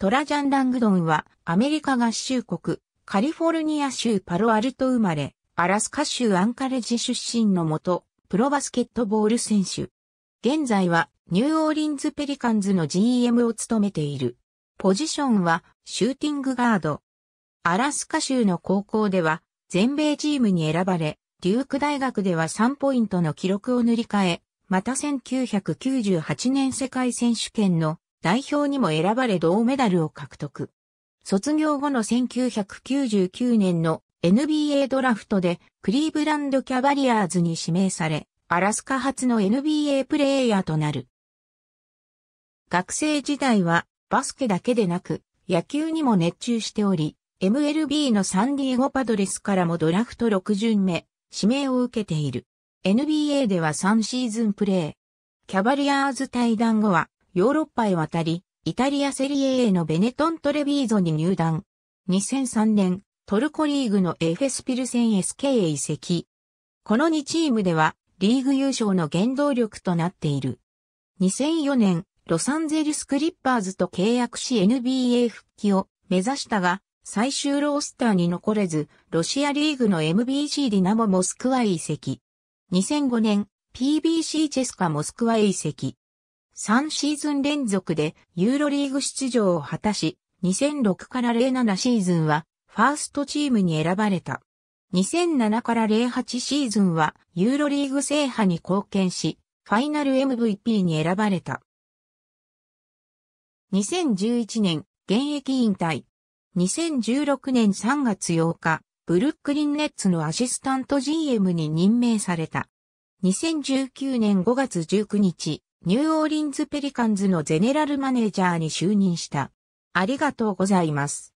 トラジャン・ラングドンはアメリカ合衆国カリフォルニア州パロアルト生まれ、アラスカ州アンカレジ出身のもと、プロバスケットボール選手。現在はニューオーリンズ・ペリカンズの GM を務めている。ポジションはシューティングガード。アラスカ州の高校では全米チームに選ばれ、デューク大学では3ポイントの記録を塗り替え、また1998年世界選手権の代表にも選ばれ銅メダルを獲得。卒業後の1999年の NBA ドラフトでクリーブランドキャバリアーズに指名され、アラスカ初の NBA プレイヤーとなる。学生時代はバスケだけでなく野球にも熱中しており、MLB のサンディエゴパドレスからもドラフト6巡目、指名を受けている。NBA では3シーズンプレー。キャバリアーズ対談後はヨーロッパへ渡り、イタリアセリエ A のベネトントレビーゾに入団。2003年、トルコリーグのエフェスピルセン SK へ移籍。この2チームでは、リーグ優勝の原動力となっている。2004年、ロサンゼルスクリッパーズと契約し NBA 復帰を目指したが、最終ロースターに残れず、ロシアリーグの MBC ディナモモスクワへ移籍。2005年、PBC チェスカモスクワへ移籍。3シーズン連続でユーロリーグ出場を果たし、2006から07シーズンはファーストチームに選ばれた。2007から08シーズンはユーロリーグ制覇に貢献し、ファイナル MVP に選ばれた。2011年、現役引退。2016年3月8日、ブルックリンネッツのアシスタント GM に任命された。2019年5月19日、ニューオーリンズペリカンズのゼネラルマネージャーに就任した。ありがとうございます。